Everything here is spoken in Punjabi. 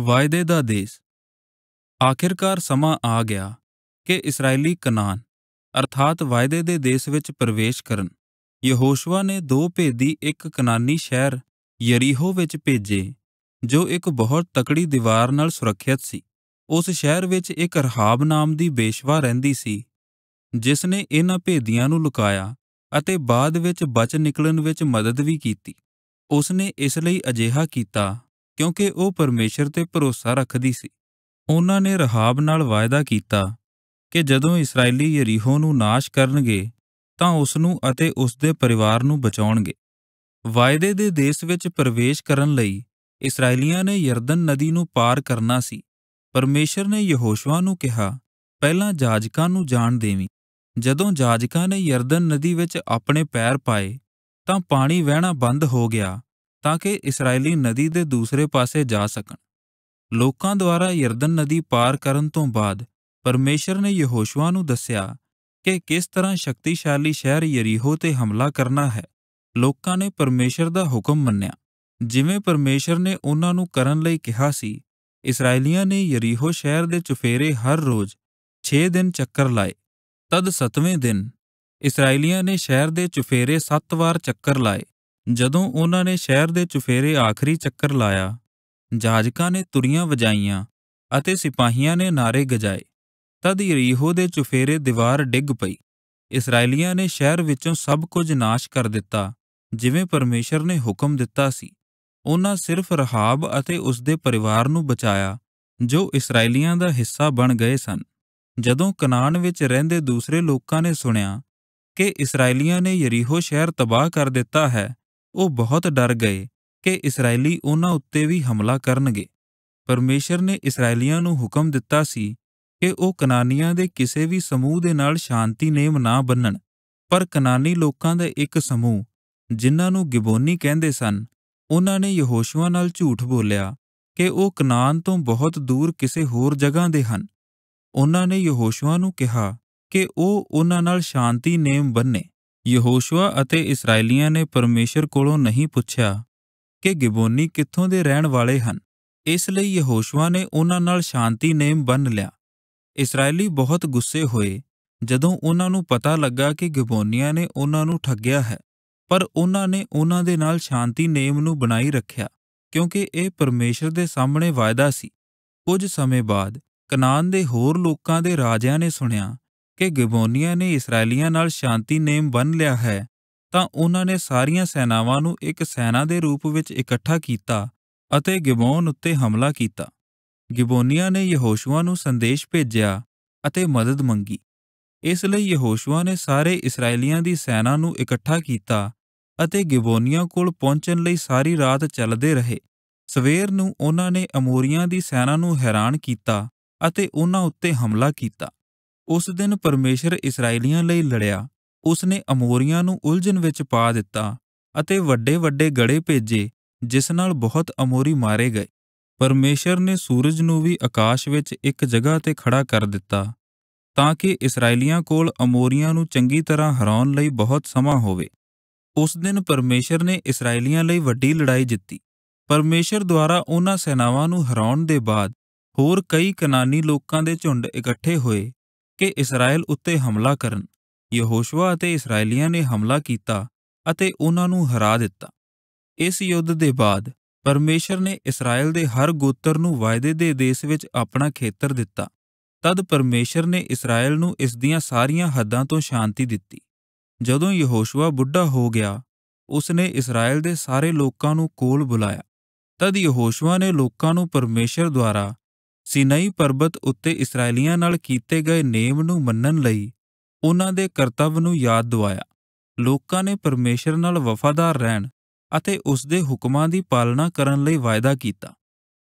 ਵਾਅਦੇ ਦਾ ਦੇਸ ਆਖਿਰਕਾਰ ਸਮਾਂ ਆ ਗਿਆ ਕਿ ਇਸرائیਲੀ ਕਨਾਨ ਅਰਥਾਤ ਵਾਅਦੇ ਦੇ ਦੇਸ ਵਿੱਚ ਪ੍ਰਵੇਸ਼ ਕਰਨ ਯਹੋਸ਼ੂਆ ਨੇ ਦੋ ਭੇਦੀ ਇੱਕ ਕਨਾਨੀ ਸ਼ਹਿਰ ਯਰੀਹੋ ਵਿੱਚ ਭੇਜੇ ਜੋ ਇੱਕ ਬਹੁਤ ਤਕੜੀ ਦੀਵਾਰ ਨਾਲ ਸੁਰੱਖਿਅਤ ਸੀ ਉਸ ਸ਼ਹਿਰ ਵਿੱਚ ਇੱਕ ਰਹਾਬ ਨਾਮ ਦੀ ਬੇਸ਼ਵਾ ਰਹਿੰਦੀ ਸੀ ਜਿਸ ਨੇ ਇਹਨਾਂ ਭੇਦੀਆਂ ਨੂੰ ਲੁਕਾਇਆ ਅਤੇ ਬਾਅਦ ਵਿੱਚ ਬਚ ਨਿਕਲਣ ਵਿੱਚ ਮਦਦ ਵੀ ਕੀਤੀ ਉਸ ਨੇ ਇਸ ਲਈ ਅਜੇਹਾ ਕੀਤਾ ਕਿਉਂਕਿ ਉਹ ਪਰਮੇਸ਼ਰ ਤੇ ਭਰੋਸਾ ਰੱਖਦੀ ਸੀ ਉਹਨਾਂ ਨੇ ਰਹਾਬ ਨਾਲ ਵਾਅਦਾ ਕੀਤਾ ਕਿ ਜਦੋਂ ਇਸرائیਲੀ ਯਰੀਹੋ ਨੂੰ ਨਾਸ਼ ਕਰਨਗੇ ਤਾਂ ਉਸ ਨੂੰ ਅਤੇ ਉਸ ਦੇ ਪਰਿਵਾਰ ਨੂੰ ਬਚਾਉਣਗੇ ਵਾਅਦੇ ਦੇ ਦੇਸ਼ ਵਿੱਚ ਪ੍ਰਵੇਸ਼ ਕਰਨ ਲਈ ਇਸرائیਲੀਆਂ ਨੇ ਯਰਦਨ ਨਦੀ ਨੂੰ ਪਾਰ ਕਰਨਾ ਸੀ ਪਰਮੇਸ਼ਰ ਨੇ ਯਹੋਸ਼ੂਆ ਨੂੰ ਕਿਹਾ ਪਹਿਲਾਂ ਜਾਜਕਾਂ ਨੂੰ ਜਾਣ ਦੇਵੀਂ ਜਦੋਂ ਜਾਜਕਾਂ ਨੇ ਯਰਦਨ ਨਦੀ ਵਿੱਚ ਆਪਣੇ ਪੈਰ ਪਾਏ ਤਾਂ ਪਾਣੀ ਵਹਿਣਾ ਬੰਦ ਹੋ ਗਿਆ ਤਾਂ ਕਿ ਇਸرائیਲੀ ਨਦੀ ਦੇ ਦੂਸਰੇ ਪਾਸੇ ਜਾ ਸਕਣ ਲੋਕਾਂ ਦੁਆਰਾ ਯਰਦਨ ਨਦੀ ਪਾਰ ਕਰਨ ਤੋਂ ਬਾਅਦ ਪਰਮੇਸ਼ਰ ਨੇ ਯਹੋਸ਼ੂਆ ਨੂੰ ਦੱਸਿਆ ਕਿ ਕਿਸ ਤਰ੍ਹਾਂ ਸ਼ਕਤੀਸ਼ਾਲੀ ਸ਼ਹਿਰ ਯਰੀਹੋ ਤੇ ਹਮਲਾ ਕਰਨਾ ਹੈ ਲੋਕਾਂ ਨੇ ਪਰਮੇਸ਼ਰ ਦਾ ਹੁਕਮ ਮੰਨਿਆ ਜਿਵੇਂ ਪਰਮੇਸ਼ਰ ਨੇ ਉਹਨਾਂ ਨੂੰ ਕਰਨ ਲਈ ਕਿਹਾ ਸੀ ਇਸرائیਲੀਆਂ ਨੇ ਯਰੀਹੋ ਸ਼ਹਿਰ ਦੇ ਚੁਫੇਰੇ ਹਰ ਰੋਜ਼ 6 ਦਿਨ ਚੱਕਰ ਲਾਏ ਤਦ 7ਵੇਂ ਦਿਨ ਇਸرائیਲੀਆਂ ਨੇ ਸ਼ਹਿਰ ਦੇ ਚੁਫੇਰੇ 7 ਵਾਰ ਚੱਕਰ ਲਾਏ ਜਦੋਂ ਉਹਨਾਂ ਨੇ ਸ਼ਹਿਰ ਦੇ ਚੁਫੇਰੇ ਆਖਰੀ ਚੱਕਰ ਲਾਇਆ ਜਾਜਕਾਂ ਨੇ ਤੁਰੀਆਂ ਵਜਾਈਆਂ ਅਤੇ ਸਿਪਾਹੀਆਂ ਨੇ ਨਾਰੇ ਗਜਾਏ ਤਦ ਯਰੀਹੋ ਦੇ ਚੁਫੇਰੇ ਦੀਵਾਰ ਡਿੱਗ ਪਈ ਇਸرائیਲੀਆਂ ਨੇ ਸ਼ਹਿਰ ਵਿੱਚੋਂ ਸਭ ਕੁਝ ਨਾਸ਼ ਕਰ ਦਿੱਤਾ ਜਿਵੇਂ ਪਰਮੇਸ਼ਰ ਨੇ ਹੁਕਮ ਦਿੱਤਾ ਸੀ ਉਹਨਾਂ ਸਿਰਫ ਰਹਾਬ ਅਤੇ ਉਸ ਦੇ ਪਰਿਵਾਰ ਨੂੰ ਬਚਾਇਆ ਜੋ ਇਸرائیਲੀਆਂ ਦਾ ਹਿੱਸਾ ਬਣ ਗਏ ਸਨ ਜਦੋਂ ਕਨਾਨ ਵਿੱਚ ਰਹਿੰਦੇ ਦੂਸਰੇ ਲੋਕਾਂ ਨੇ ਸੁਣਿਆ ਕਿ ਇਸرائیਲੀਆਂ ਨੇ ਯਰੀਹੋ ਸ਼ਹਿਰ ਤਬਾਹ ਕਰ ਦਿੱਤਾ ਹੈ ਉਹ ਬਹੁਤ ਡਰ ਗਏ ਕਿ ਇਸرائیਲੀ ਉਹਨਾਂ ਉੱਤੇ ਵੀ ਹਮਲਾ ਕਰਨਗੇ ਪਰਮੇਸ਼ਰ ਨੇ ਇਸرائیਲੀਆਂ ਨੂੰ ਹੁਕਮ ਦਿੱਤਾ ਸੀ ਕਿ ਉਹ ਕਨਾਨੀਆਂ ਦੇ ਕਿਸੇ ਵੀ ਸਮੂਹ ਦੇ ਨਾਲ ਸ਼ਾਂਤੀ ਨੇਮ ਨਾ ਬੰਨਣ ਪਰ ਕਨਾਨੀ ਲੋਕਾਂ ਦਾ ਇੱਕ ਸਮੂਹ ਜਿਨ੍ਹਾਂ ਨੂੰ ਗਿਬੋਨੀ ਕਹਿੰਦੇ ਸਨ ਉਹਨਾਂ ਨੇ ਯਹੋਸ਼ੂਆ ਨਾਲ ਝੂਠ ਬੋਲਿਆ ਕਿ ਉਹ ਕਨਾਨ ਤੋਂ ਬਹੁਤ ਦੂਰ ਕਿਸੇ ਹੋਰ ਜਗ੍ਹਾ ਦੇ ਹਨ ਉਹਨਾਂ ਨੇ ਯਹੋਸ਼ੂਆ ਨੂੰ ਕਿਹਾ ਕਿ ਉਹ ਉਹਨਾਂ ਨਾਲ ਸ਼ਾਂਤੀ ਨੇਮ ਬੰਨੇ ਯਹੋਸ਼ੂਆ ਅਤੇ ਇਸرائیਲੀਆਂ ਨੇ ਪਰਮੇਸ਼ਰ ਕੋਲੋਂ ਨਹੀਂ ਪੁੱਛਿਆ ਕਿ ਗਿਬੋਨੀ ਕਿੱਥੋਂ ਦੇ ਰਹਿਣ ਵਾਲੇ ਹਨ ਇਸ ਲਈ ਯਹੋਸ਼ੂਆ ਨੇ ਉਹਨਾਂ ਨਾਲ ਸ਼ਾਂਤੀ ਨੇਮ ਬੰਨ ਲਿਆ ਇਸرائیਲੀ ਬਹੁਤ ਗੁੱਸੇ ਹੋਏ ਜਦੋਂ ਉਹਨਾਂ ਨੂੰ ਪਤਾ ਲੱਗਾ ਕਿ ਗਿਬੋਨੀਆਂ ਨੇ ਉਹਨਾਂ ਨੂੰ ਠੱਗਿਆ ਹੈ ਪਰ ਉਹਨਾਂ ਨੇ ਉਹਨਾਂ ਦੇ ਨਾਲ ਸ਼ਾਂਤੀ ਨੇਮ ਨੂੰ ਬਣਾਈ ਰੱਖਿਆ ਕਿਉਂਕਿ ਇਹ ਪਰਮੇਸ਼ਰ ਦੇ ਸਾਹਮਣੇ ਵਾਅਦਾ ਸੀ ਕੁਝ ਸਮੇਂ ਬਾਅਦ ਕਨਾਨ ਦੇ ਹੋਰ ਲੋਕਾਂ ਦੇ ਰਾਜਿਆਂ ਨੇ ਸੁਣਿਆ ਕਿ ਗਿਬੋਨੀਆਂ ਨੇ ਇਸرائیਲੀਆਂ ਨਾਲ ਸ਼ਾਂਤੀ ਨੇਮ ਬੰਨ੍ਹ ਲਿਆ ਹੈ ਤਾਂ ਉਹਨਾਂ ਨੇ ਸਾਰੀਆਂ ਸੈਨਾਵਾਂ ਨੂੰ ਇੱਕ ਸੈਨਾ ਦੇ ਰੂਪ ਵਿੱਚ ਇਕੱਠਾ ਕੀਤਾ ਅਤੇ ਗਿਬੋਨ ਉੱਤੇ ਹਮਲਾ ਕੀਤਾ। ਗਿਬੋਨੀਆਂ ਨੇ ਯਹੋਸ਼ੂਆ ਨੂੰ ਸੰਦੇਸ਼ ਭੇਜਿਆ ਅਤੇ ਮਦਦ ਮੰਗੀ। ਇਸ ਲਈ ਯਹੋਸ਼ੂਆ ਨੇ ਸਾਰੇ ਇਸرائیਲੀਆਂ ਦੀ ਸੈਨਾ ਨੂੰ ਇਕੱਠਾ ਕੀਤਾ ਅਤੇ ਗਿਬੋਨੀਆਂ ਕੋਲ ਪਹੁੰਚਣ ਲਈ ਸਾਰੀ ਰਾਤ ਚੱਲਦੇ ਰਹੇ। ਸਵੇਰ ਨੂੰ ਉਹਨਾਂ ਨੇ ਅਮੋਰੀਆਂ ਦੀ ਸੈਨਾ ਨੂੰ ਹੈਰਾਨ ਕੀਤਾ ਅਤੇ ਉਹਨਾਂ ਉੱਤੇ ਹਮਲਾ ਕੀਤਾ। ਉਸ ਦਿਨ ਪਰਮੇਸ਼ਰ ਇਸرائیਲੀਆਂ ਲਈ ਲੜਿਆ ਉਸ ਨੇ ਅਮੋਰੀਆਂ ਨੂੰ ਉਲਝਣ ਵਿੱਚ ਪਾ ਦਿੱਤਾ ਅਤੇ ਵੱਡੇ ਵੱਡੇ ਗੜੇ ਭੇਜੇ ਜਿਸ ਨਾਲ ਬਹੁਤ ਅਮੋਰੀ ਮਾਰੇ ਗਏ ਪਰਮੇਸ਼ਰ ਨੇ ਸੂਰਜ ਨੂੰ ਵੀ ਆਕਾਸ਼ ਵਿੱਚ ਇੱਕ ਜਗ੍ਹਾ ਤੇ ਖੜਾ ਕਰ ਦਿੱਤਾ ਤਾਂ ਕਿ ਇਸرائیਲੀਆਂ ਕੋਲ ਅਮੋਰੀਆਂ ਨੂੰ ਚੰਗੀ ਤਰ੍ਹਾਂ ਹਰਾਉਣ ਲਈ ਬਹੁਤ ਸਮਾਂ ਹੋਵੇ ਉਸ ਦਿਨ ਪਰਮੇਸ਼ਰ ਨੇ ਇਸرائیਲੀਆਂ ਲਈ ਵੱਡੀ ਲੜਾਈ ਜਿੱਤੀ ਪਰਮੇਸ਼ਰ ਦੁਆਰਾ ਉਹਨਾਂ ਸੈਨਾਵਾਂ ਨੂੰ ਹਰਾਉਣ ਦੇ ਬਾਅਦ ਹੋਰ ਕਈ ਕਨਾਨੀ ਲੋਕਾਂ ਦੇ ਝੁੰਡ ਇਕੱਠੇ ਹੋਏ ਕਿ ਇਸਰਾਇਲ ਉੱਤੇ ਹਮਲਾ ਕਰਨ ਯਹੋਸ਼ੂਆ ਅਤੇ ਇਸرائیਲੀਆਂ ਨੇ ਹਮਲਾ ਕੀਤਾ ਅਤੇ ਉਹਨਾਂ ਨੂੰ ਹਰਾ ਦਿੱਤਾ ਇਸ ਯੁੱਧ ਦੇ ਬਾਅਦ ਪਰਮੇਸ਼ਰ ਨੇ ਇਸਰਾਇਲ ਦੇ ਹਰ ਗੋਤਰ ਨੂੰ ਵਾਅਦੇ ਦੇ ਦੇਸ਼ ਵਿੱਚ ਆਪਣਾ ਖੇਤਰ ਦਿੱਤਾ ਤਦ ਪਰਮੇਸ਼ਰ ਨੇ ਇਸਰਾਇਲ ਨੂੰ ਇਸ ਦੀਆਂ ਸਾਰੀਆਂ ਹੱਦਾਂ ਤੋਂ ਸ਼ਾਂਤੀ ਦਿੱਤੀ ਜਦੋਂ ਯਹੋਸ਼ੂਆ ਬੁੱਢਾ ਹੋ ਗਿਆ ਉਸ ਨੇ ਇਸਰਾਇਲ ਦੇ ਸਾਰੇ ਲੋਕਾਂ ਨੂੰ ਕੋਲ ਬੁਲਾਇਆ ਤਦ ਯਹੋਸ਼ੂਆ ਨੇ ਲੋਕਾਂ ਨੂੰ ਪਰਮੇਸ਼ਰ ਦੁਆਰਾ ਸੀਨਾਈ ਪਰਬਤ ਉੱਤੇ ਇਸرائیਲੀਆਂ ਨਾਲ ਕੀਤੇ ਗਏ ਨੇਮ ਨੂੰ ਮੰਨਣ ਲਈ ਉਹਨਾਂ ਦੇ ਕਰਤੱਵ ਨੂੰ ਯਾਦ ਦਿਵਾਇਆ। ਲੋਕਾਂ ਨੇ ਪਰਮੇਸ਼ਰ ਨਾਲ ਵਫ਼ਾਦਾਰ ਰਹਿਣ ਅਤੇ ਉਸ ਦੇ ਹੁਕਮਾਂ ਦੀ ਪਾਲਣਾ ਕਰਨ ਲਈ ਵਾਅਦਾ ਕੀਤਾ।